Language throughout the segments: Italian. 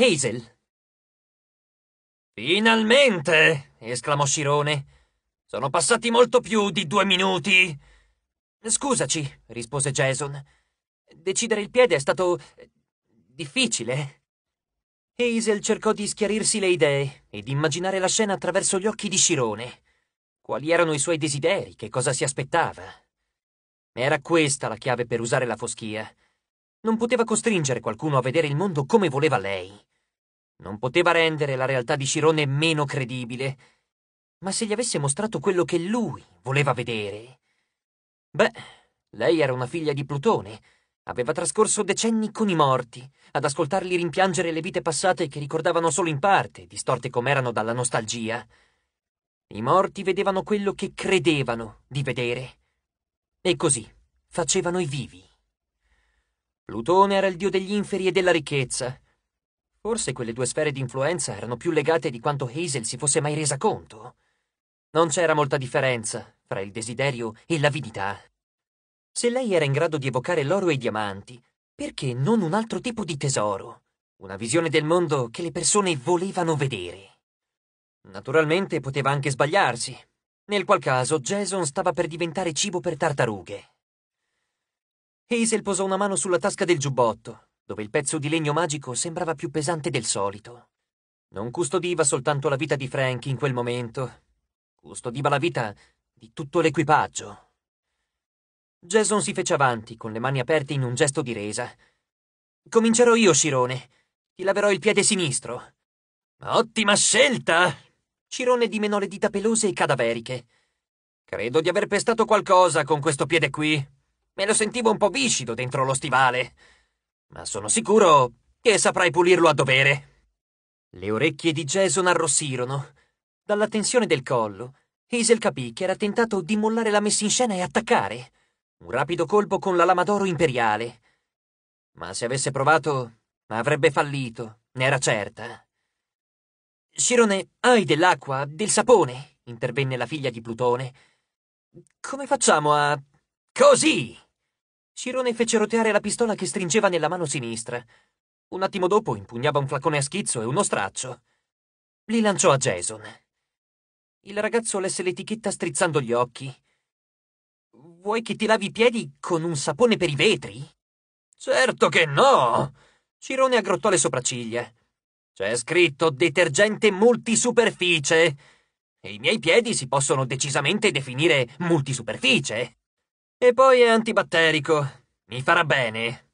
Hazel. Finalmente! esclamò Cirone. Sono passati molto più di due minuti. Scusaci, rispose Jason. Decidere il piede è stato difficile. Hazel cercò di schiarirsi le idee ed immaginare la scena attraverso gli occhi di Cirone. Quali erano i suoi desideri, che cosa si aspettava? Era questa la chiave per usare la foschia. Non poteva costringere qualcuno a vedere il mondo come voleva lei. Non poteva rendere la realtà di Cirone meno credibile, ma se gli avesse mostrato quello che lui voleva vedere... Beh, lei era una figlia di Plutone, aveva trascorso decenni con i morti, ad ascoltarli rimpiangere le vite passate che ricordavano solo in parte, distorte com'erano dalla nostalgia. I morti vedevano quello che credevano di vedere. E così facevano i vivi. Plutone era il dio degli inferi e della ricchezza, Forse quelle due sfere di influenza erano più legate di quanto Hazel si fosse mai resa conto. Non c'era molta differenza fra il desiderio e l'avidità. Se lei era in grado di evocare l'oro e i diamanti, perché non un altro tipo di tesoro? Una visione del mondo che le persone volevano vedere. Naturalmente poteva anche sbagliarsi, nel qual caso Jason stava per diventare cibo per tartarughe. Hazel posò una mano sulla tasca del giubbotto dove il pezzo di legno magico sembrava più pesante del solito. Non custodiva soltanto la vita di Frank in quel momento, custodiva la vita di tutto l'equipaggio. Jason si fece avanti, con le mani aperte in un gesto di resa. Comincerò io, Cirone. Ti laverò il piede sinistro. Ottima scelta! Cirone dimenò le dita pelose e cadaveriche. Credo di aver pestato qualcosa con questo piede qui. Me lo sentivo un po' viscido dentro lo stivale ma sono sicuro che saprai pulirlo a dovere. Le orecchie di Jason arrossirono. Dalla tensione del collo, Hazel capì che era tentato di mollare la messa in scena e attaccare. Un rapido colpo con la lama d'oro imperiale. Ma se avesse provato, avrebbe fallito, ne era certa. Cirone, hai dell'acqua, del sapone, intervenne la figlia di Plutone. Come facciamo a... Così! Cirone fece roteare la pistola che stringeva nella mano sinistra. Un attimo dopo impugnava un flacone a schizzo e uno straccio. Li lanciò a Jason. Il ragazzo lesse l'etichetta strizzando gli occhi. Vuoi che ti lavi i piedi con un sapone per i vetri? Certo che no! Cirone aggrottò le sopracciglia. C'è scritto detergente multisuperficie. E i miei piedi si possono decisamente definire multisuperficie. E poi è antibatterico. Mi farà bene.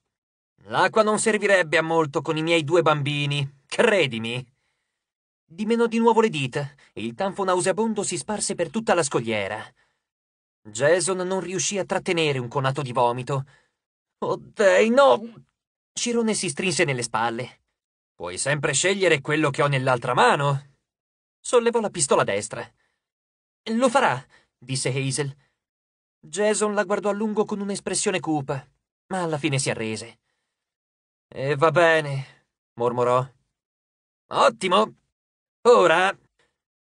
L'acqua non servirebbe a molto con i miei due bambini, credimi. Dimenò di nuovo le dita e il tanfo nauseabondo si sparse per tutta la scogliera. Jason non riuscì a trattenere un conato di vomito. Oh dei no! Cirone si strinse nelle spalle. Puoi sempre scegliere quello che ho nell'altra mano. Sollevò la pistola destra. Lo farà, disse Hazel. Jason la guardò a lungo con un'espressione cupa, ma alla fine si arrese. E va bene, mormorò. Ottimo! Ora.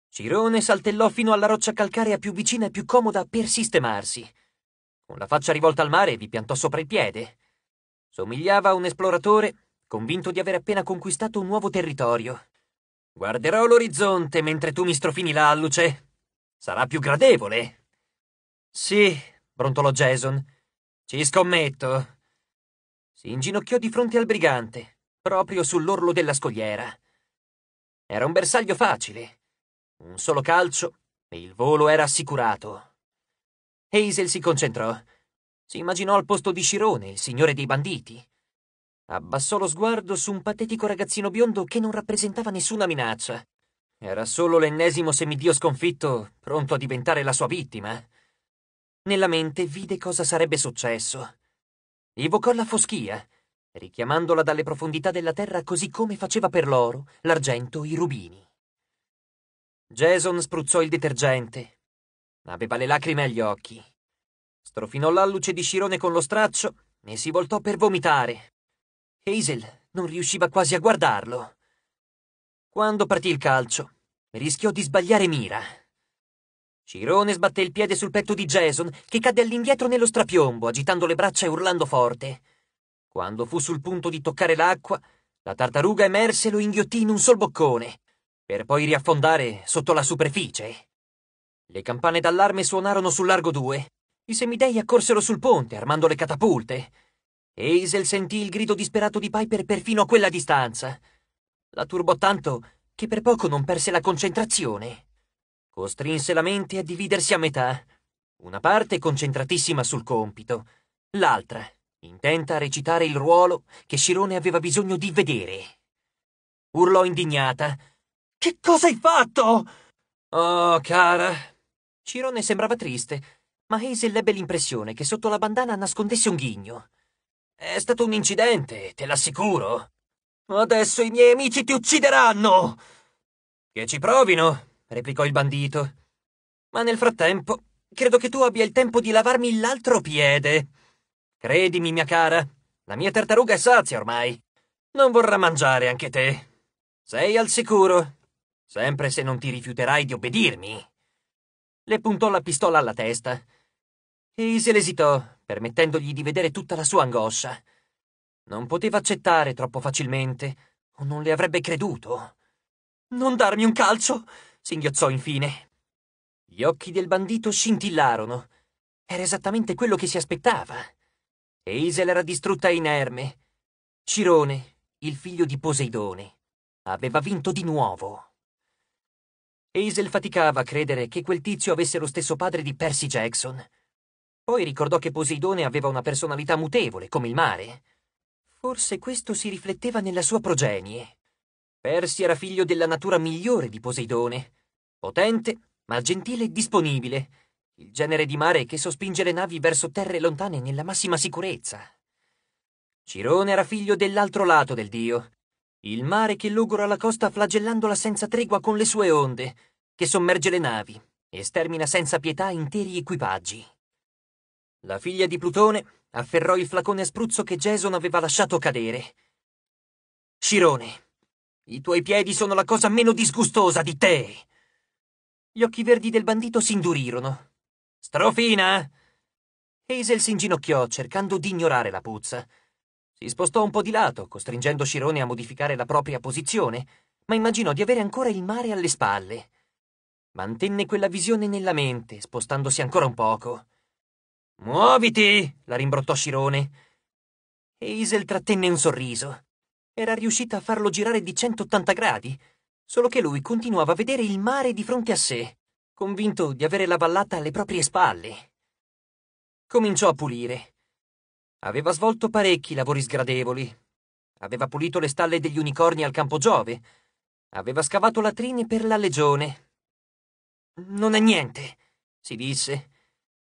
Cirone saltellò fino alla roccia calcarea più vicina e più comoda per sistemarsi. Con la faccia rivolta al mare vi piantò sopra il piede. Somigliava a un esploratore convinto di aver appena conquistato un nuovo territorio. Guarderò l'orizzonte mentre tu mi strofini la luce. Sarà più gradevole. Sì, brontolò Jason. Ci scommetto. Si inginocchiò di fronte al brigante, proprio sull'orlo della scogliera. Era un bersaglio facile. Un solo calcio e il volo era assicurato. Hazel si concentrò. Si immaginò al posto di Cirone, il signore dei banditi. Abbassò lo sguardo su un patetico ragazzino biondo che non rappresentava nessuna minaccia. Era solo l'ennesimo semidio sconfitto, pronto a diventare la sua vittima. Nella mente vide cosa sarebbe successo. Evocò la foschia, richiamandola dalle profondità della terra così come faceva per l'oro, l'argento, i rubini. Jason spruzzò il detergente. Aveva le lacrime agli occhi. Strofinò l'alluce di Scirone con lo straccio e si voltò per vomitare. Hazel non riusciva quasi a guardarlo. Quando partì il calcio, rischiò di sbagliare mira. Cirone sbatté il piede sul petto di Jason, che cadde all'indietro nello strapiombo, agitando le braccia e urlando forte. Quando fu sul punto di toccare l'acqua, la tartaruga emerse e lo inghiottì in un sol boccone, per poi riaffondare sotto la superficie. Le campane d'allarme suonarono sul largo due. I semidei accorsero sul ponte, armando le catapulte. Hazel sentì il grido disperato di Piper perfino a quella distanza. La turbò tanto che per poco non perse la concentrazione. Costrinse la mente a dividersi a metà. Una parte concentratissima sul compito, l'altra intenta a recitare il ruolo che Scirone aveva bisogno di vedere. Urlò indignata. Che cosa hai fatto? Oh, cara. Cirone sembrava triste, ma Hazel ebbe l'impressione che sotto la bandana nascondesse un ghigno. È stato un incidente, te l'assicuro. Adesso i miei amici ti uccideranno! Che ci provino! replicò il bandito. Ma nel frattempo, credo che tu abbia il tempo di lavarmi l'altro piede. Credimi, mia cara, la mia tartaruga è sazia ormai. Non vorrà mangiare anche te. Sei al sicuro, sempre se non ti rifiuterai di obbedirmi. Le puntò la pistola alla testa. Hazel esitò, permettendogli di vedere tutta la sua angoscia. Non poteva accettare troppo facilmente, o non le avrebbe creduto. Non darmi un calcio! singhiozzò infine. Gli occhi del bandito scintillarono. Era esattamente quello che si aspettava. Eisel era distrutta inerme. Cirone, il figlio di Poseidone, aveva vinto di nuovo. Eisel faticava a credere che quel tizio avesse lo stesso padre di Percy Jackson. Poi ricordò che Poseidone aveva una personalità mutevole, come il mare. Forse questo si rifletteva nella sua progenie. Percy era figlio della natura migliore di Poseidone, potente, ma gentile e disponibile, il genere di mare che sospinge le navi verso terre lontane nella massima sicurezza. Cirone era figlio dell'altro lato del dio, il mare che logora la costa flagellandola senza tregua con le sue onde, che sommerge le navi e stermina senza pietà interi equipaggi. La figlia di Plutone afferrò il flacone a spruzzo che Jason aveva lasciato cadere. Cirone, i tuoi piedi sono la cosa meno disgustosa di te! Gli occhi verdi del bandito si indurirono. Strofina! Hazel si inginocchiò, cercando di ignorare la puzza. Si spostò un po' di lato, costringendo Cirone a modificare la propria posizione, ma immaginò di avere ancora il mare alle spalle. Mantenne quella visione nella mente, spostandosi ancora un poco. Muoviti! la rimbrottò Cirone. Hazel trattenne un sorriso. Era riuscita a farlo girare di 180 gradi solo che lui continuava a vedere il mare di fronte a sé, convinto di avere la vallata alle proprie spalle. Cominciò a pulire. Aveva svolto parecchi lavori sgradevoli. Aveva pulito le stalle degli unicorni al campo Giove. Aveva scavato latrine per la legione. Non è niente, si disse,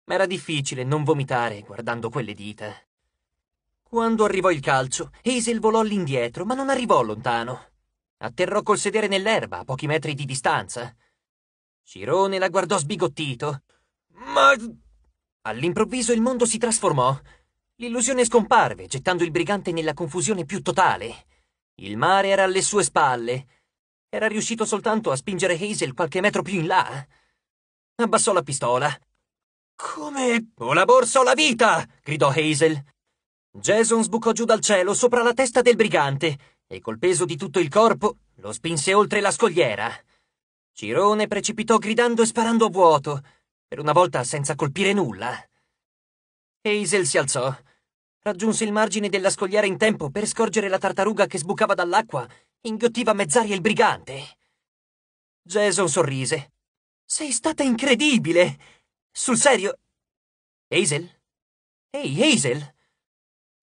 ma era difficile non vomitare guardando quelle dita. Quando arrivò il calcio, Hazel volò all'indietro, ma non arrivò lontano. Atterrò col sedere nell'erba, a pochi metri di distanza. Cirone la guardò sbigottito. Ma... All'improvviso il mondo si trasformò. L'illusione scomparve, gettando il brigante nella confusione più totale. Il mare era alle sue spalle. Era riuscito soltanto a spingere Hazel qualche metro più in là. Abbassò la pistola. Come... O la borsa o la vita! gridò Hazel. Jason sbucò giù dal cielo sopra la testa del brigante e col peso di tutto il corpo lo spinse oltre la scogliera. Cirone precipitò gridando e sparando a vuoto, per una volta senza colpire nulla. Hazel si alzò, raggiunse il margine della scogliera in tempo per scorgere la tartaruga che sbucava dall'acqua, e inghiottiva mezz'aria il brigante. Jason sorrise. Sei stata incredibile! Sul serio! Hazel? Ehi, hey, Hazel!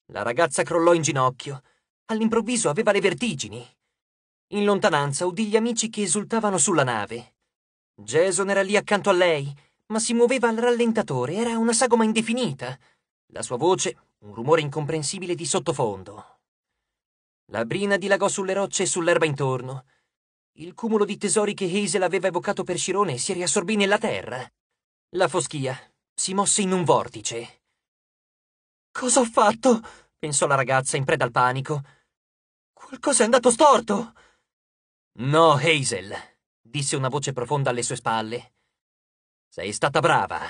La ragazza crollò in ginocchio all'improvviso aveva le vertigini. In lontananza udì gli amici che esultavano sulla nave. Jason era lì accanto a lei, ma si muoveva al rallentatore, era una sagoma indefinita. La sua voce, un rumore incomprensibile di sottofondo. La brina dilagò sulle rocce e sull'erba intorno. Il cumulo di tesori che Hazel aveva evocato per Cirone si riassorbì nella terra. La foschia si mosse in un vortice. Cosa ho fatto? pensò la ragazza in preda al panico. Qualcosa è andato storto! No, Hazel, disse una voce profonda alle sue spalle. Sei stata brava.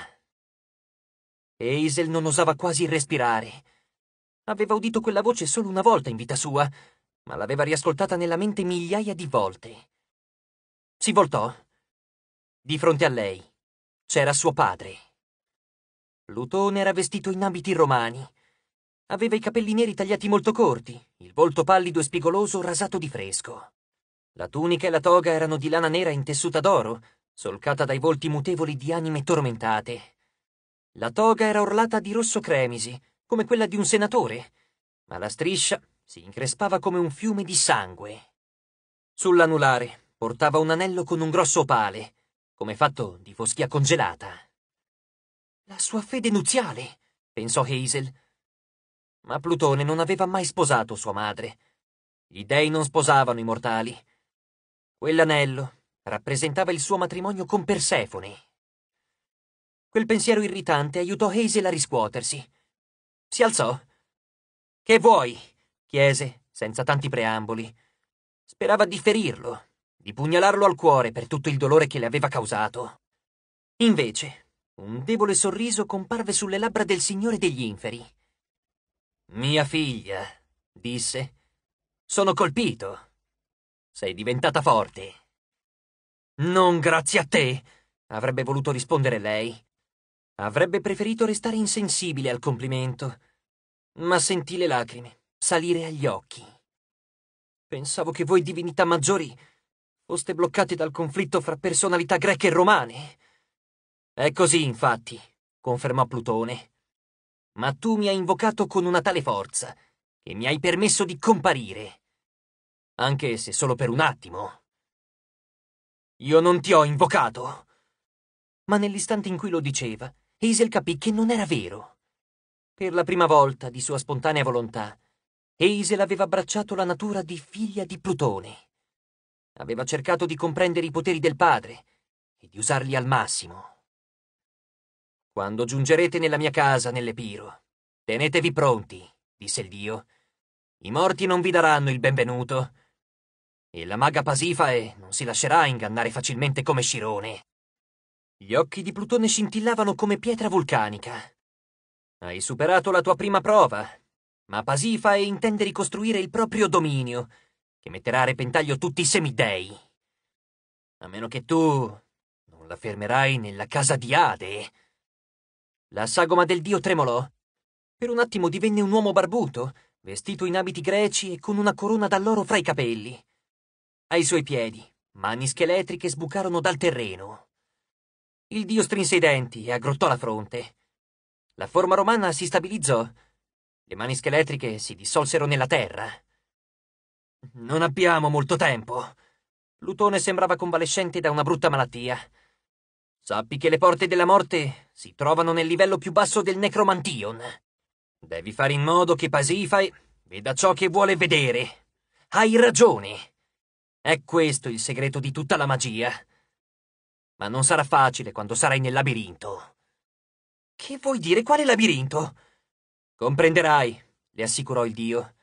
Hazel non osava quasi respirare. Aveva udito quella voce solo una volta in vita sua, ma l'aveva riascoltata nella mente migliaia di volte. Si voltò. Di fronte a lei c'era suo padre. Plutone era vestito in abiti romani, Aveva i capelli neri tagliati molto corti, il volto pallido e spigoloso rasato di fresco. La tunica e la toga erano di lana nera intessuta d'oro, solcata dai volti mutevoli di anime tormentate. La toga era orlata di rosso cremisi, come quella di un senatore, ma la striscia si increspava come un fiume di sangue. Sull'anulare portava un anello con un grosso opale, come fatto di foschia congelata. La sua fede nuziale, pensò Hazel, ma Plutone non aveva mai sposato sua madre. Gli dei non sposavano i mortali. Quell'anello rappresentava il suo matrimonio con Persefone. Quel pensiero irritante aiutò Hazel a riscuotersi. Si alzò. Che vuoi? chiese, senza tanti preamboli. Sperava di ferirlo, di pugnalarlo al cuore per tutto il dolore che le aveva causato. Invece, un debole sorriso comparve sulle labbra del signore degli inferi. Mia figlia, disse, sono colpito. Sei diventata forte. Non grazie a te, avrebbe voluto rispondere lei. Avrebbe preferito restare insensibile al complimento, ma sentì le lacrime salire agli occhi. Pensavo che voi divinità maggiori foste bloccate dal conflitto fra personalità greche e romane. È così, infatti, confermò Plutone ma tu mi hai invocato con una tale forza che mi hai permesso di comparire, anche se solo per un attimo. Io non ti ho invocato. Ma nell'istante in cui lo diceva, Hazel capì che non era vero. Per la prima volta, di sua spontanea volontà, Hazel aveva abbracciato la natura di figlia di Plutone. Aveva cercato di comprendere i poteri del padre e di usarli al massimo. Quando giungerete nella mia casa, nell'Epiro, tenetevi pronti, disse il dio. I morti non vi daranno il benvenuto. E la maga Pasifae non si lascerà ingannare facilmente come Scirone. Gli occhi di Plutone scintillavano come pietra vulcanica. Hai superato la tua prima prova, ma Pasifae intende ricostruire il proprio dominio, che metterà a repentaglio tutti i semidei. A meno che tu non la fermerai nella casa di Ade. La sagoma del dio tremolò. Per un attimo divenne un uomo barbuto, vestito in abiti greci e con una corona d'alloro fra i capelli. Ai suoi piedi, mani scheletriche sbucarono dal terreno. Il dio strinse i denti e aggrottò la fronte. La forma romana si stabilizzò. Le mani scheletriche si dissolsero nella terra. Non abbiamo molto tempo. Plutone sembrava convalescente da una brutta malattia. Sappi che le porte della morte si trovano nel livello più basso del Necromantion. Devi fare in modo che Pasifae veda ciò che vuole vedere. Hai ragione. È questo il segreto di tutta la magia. Ma non sarà facile quando sarai nel labirinto. Che vuoi dire quale labirinto? Comprenderai, le assicurò il dio.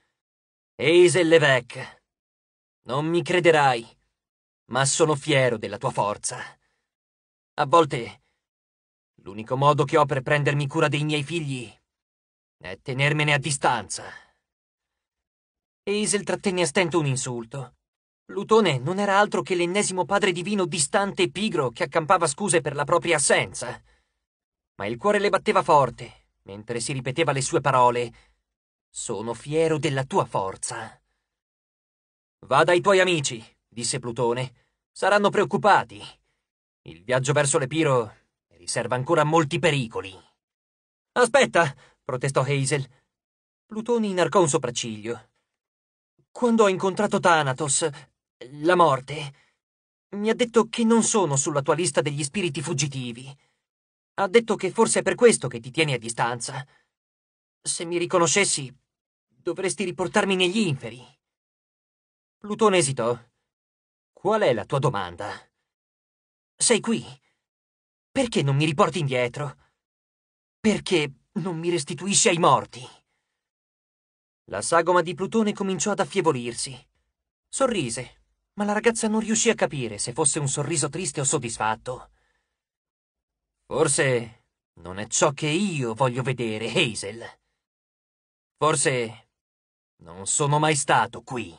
Eise Levec. Non mi crederai, ma sono fiero della tua forza. A volte L'unico modo che ho per prendermi cura dei miei figli è tenermene a distanza. Hazel trattenne a stento un insulto. Plutone non era altro che l'ennesimo padre divino distante e pigro che accampava scuse per la propria assenza. Ma il cuore le batteva forte, mentre si ripeteva le sue parole. Sono fiero della tua forza. Va dai tuoi amici, disse Plutone. Saranno preoccupati. Il viaggio verso l'Epiro serve ancora a molti pericoli. Aspetta, protestò Hazel. Plutoni inarcò un sopracciglio. Quando ho incontrato Thanatos, la morte, mi ha detto che non sono sulla tua lista degli spiriti fuggitivi. Ha detto che forse è per questo che ti tieni a distanza. Se mi riconoscessi, dovresti riportarmi negli inferi. Plutone esitò. Qual è la tua domanda? Sei qui. Perché non mi riporti indietro? Perché non mi restituisci ai morti? La sagoma di Plutone cominciò ad affievolirsi. Sorrise, ma la ragazza non riuscì a capire se fosse un sorriso triste o soddisfatto. Forse non è ciò che io voglio vedere, Hazel. Forse non sono mai stato qui.